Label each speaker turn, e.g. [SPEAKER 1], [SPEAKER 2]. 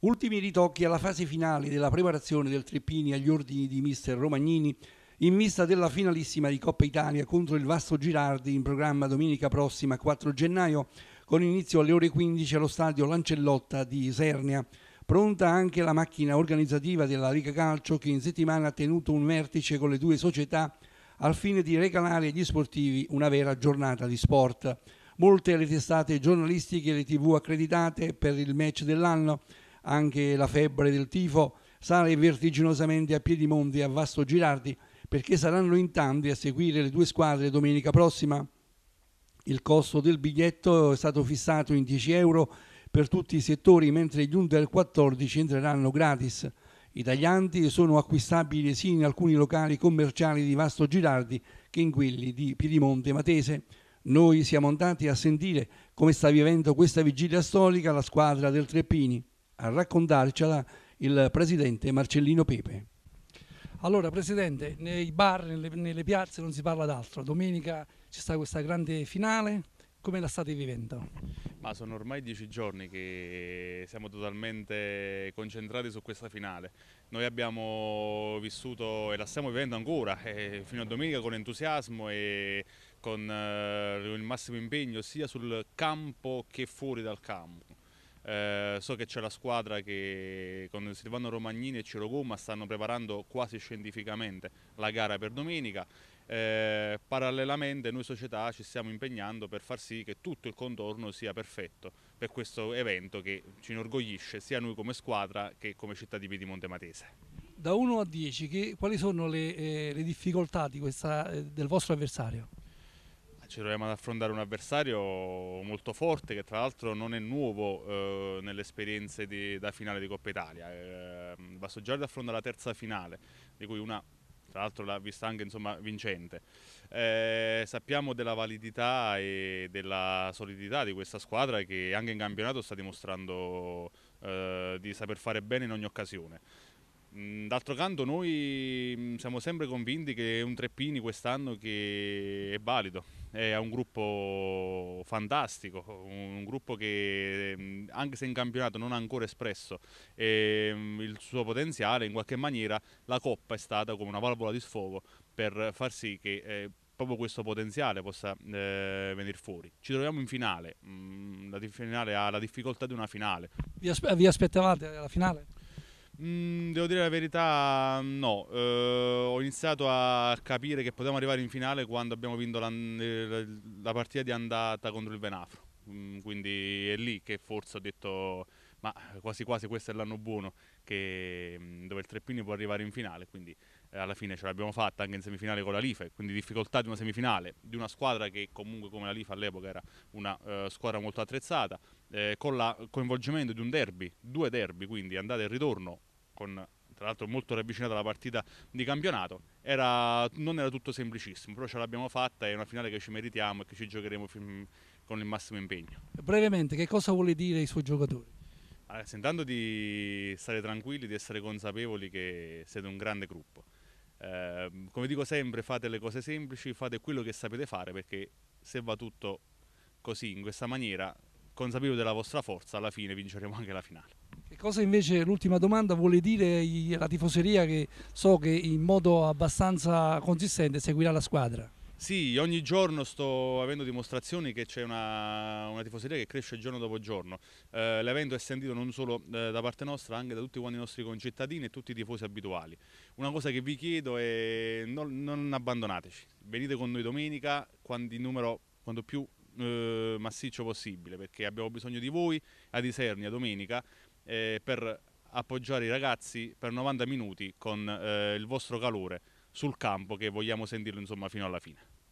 [SPEAKER 1] Ultimi ritocchi alla fase finale della preparazione del Treppini agli ordini di mister Romagnini in vista della finalissima di Coppa Italia contro il Vasto Girardi in programma domenica prossima 4 gennaio con inizio alle ore 15 allo stadio Lancellotta di Isernia. Pronta anche la macchina organizzativa della Liga Calcio che in settimana ha tenuto un vertice con le due società al fine di regalare agli sportivi una vera giornata di sport. Molte le testate giornalistiche e le tv accreditate per il match dell'anno anche la febbre del tifo, sale vertiginosamente a Piedimonte e a Vasto Girardi perché saranno in tanti a seguire le due squadre domenica prossima. Il costo del biglietto è stato fissato in 10 euro per tutti i settori, mentre gli under 14 entreranno gratis. I taglianti sono acquistabili sia in alcuni locali commerciali di Vasto Girardi che in quelli di Piedimonte Matese. Noi siamo andati a sentire come sta vivendo questa vigilia storica la squadra del Treppini a raccontarcela il presidente Marcellino Pepe.
[SPEAKER 2] Allora Presidente, nei bar, nelle, nelle piazze non si parla d'altro, domenica ci sta questa grande finale, come la state vivendo?
[SPEAKER 3] Ma sono ormai dieci giorni che siamo totalmente concentrati su questa finale. Noi abbiamo vissuto e la stiamo vivendo ancora eh, fino a domenica con entusiasmo e con eh, il massimo impegno sia sul campo che fuori dal campo. Eh, so che c'è la squadra che con Silvano Romagnini e Ciro Gomma stanno preparando quasi scientificamente la gara per domenica. Eh, parallelamente noi società ci stiamo impegnando per far sì che tutto il contorno sia perfetto per questo evento che ci inorgoglisce sia noi come squadra che come città di Piemonte Matese.
[SPEAKER 2] Da 1 a 10 che, quali sono le, eh, le difficoltà questa, eh, del vostro avversario?
[SPEAKER 3] ci troviamo ad affrontare un avversario molto forte che tra l'altro non è nuovo eh, nelle esperienze di, da finale di Coppa Italia. Eh, Vassoggiardi affronta la terza finale, di cui una tra l'altro l'ha vista anche insomma, vincente. Eh, sappiamo della validità e della solidità di questa squadra che anche in campionato sta dimostrando eh, di saper fare bene in ogni occasione. Mm, d'altro canto noi mm, siamo sempre convinti che un Treppini quest'anno che è valido, è un gruppo fantastico, un gruppo che mm, anche se in campionato non ha ancora espresso ehm, il suo potenziale, in qualche maniera la Coppa è stata come una valvola di sfogo per far sì che eh, proprio questo potenziale possa eh, venire fuori. Ci troviamo in finale, la finale ha la difficoltà di una finale.
[SPEAKER 2] vi aspettavate la finale?
[SPEAKER 3] Mm, devo dire la verità, no. Eh, ho iniziato a capire che potevamo arrivare in finale quando abbiamo vinto la, la partita di andata contro il Venafro. Mm, quindi è lì che forse ho detto, ma quasi quasi questo è l'anno buono che, mm, dove il Treppini può arrivare in finale. Quindi eh, alla fine ce l'abbiamo fatta anche in semifinale con la Life, quindi difficoltà di una semifinale di una squadra che comunque come la Life all'epoca era una uh, squadra molto attrezzata, eh, con il coinvolgimento di un derby, due derby, quindi andata e ritorno, con tra l'altro molto ravvicinata alla partita di campionato, era, non era tutto semplicissimo, però ce l'abbiamo fatta, è una finale che ci meritiamo e che ci giocheremo con il massimo impegno.
[SPEAKER 2] Brevemente, che cosa vuole dire ai suoi giocatori?
[SPEAKER 3] Allora, ah, intanto di stare tranquilli, di essere consapevoli che siete un grande gruppo. Eh, come dico sempre, fate le cose semplici, fate quello che sapete fare, perché se va tutto così, in questa maniera, consapevoli della vostra forza, alla fine vinceremo anche la finale. Che cosa
[SPEAKER 2] invece, l'ultima domanda, vuole dire alla tifoseria che so che in modo abbastanza consistente seguirà la squadra?
[SPEAKER 3] Sì, ogni giorno sto avendo dimostrazioni che c'è una, una, tifoseria che cresce giorno dopo giorno. Eh, l'evento è sentito non solo eh, da parte nostra, anche da tutti i nostri concittadini e tutti i tifosi abituali. Una cosa che vi chiedo è non, non abbandonateci, venite con noi domenica quando il numero quanto più eh, massiccio possibile, perché abbiamo bisogno di voi ad Isernia domenica eh, per appoggiare i ragazzi per 90 minuti con eh, il vostro calore sul campo che vogliamo sentirlo insomma fino alla fine.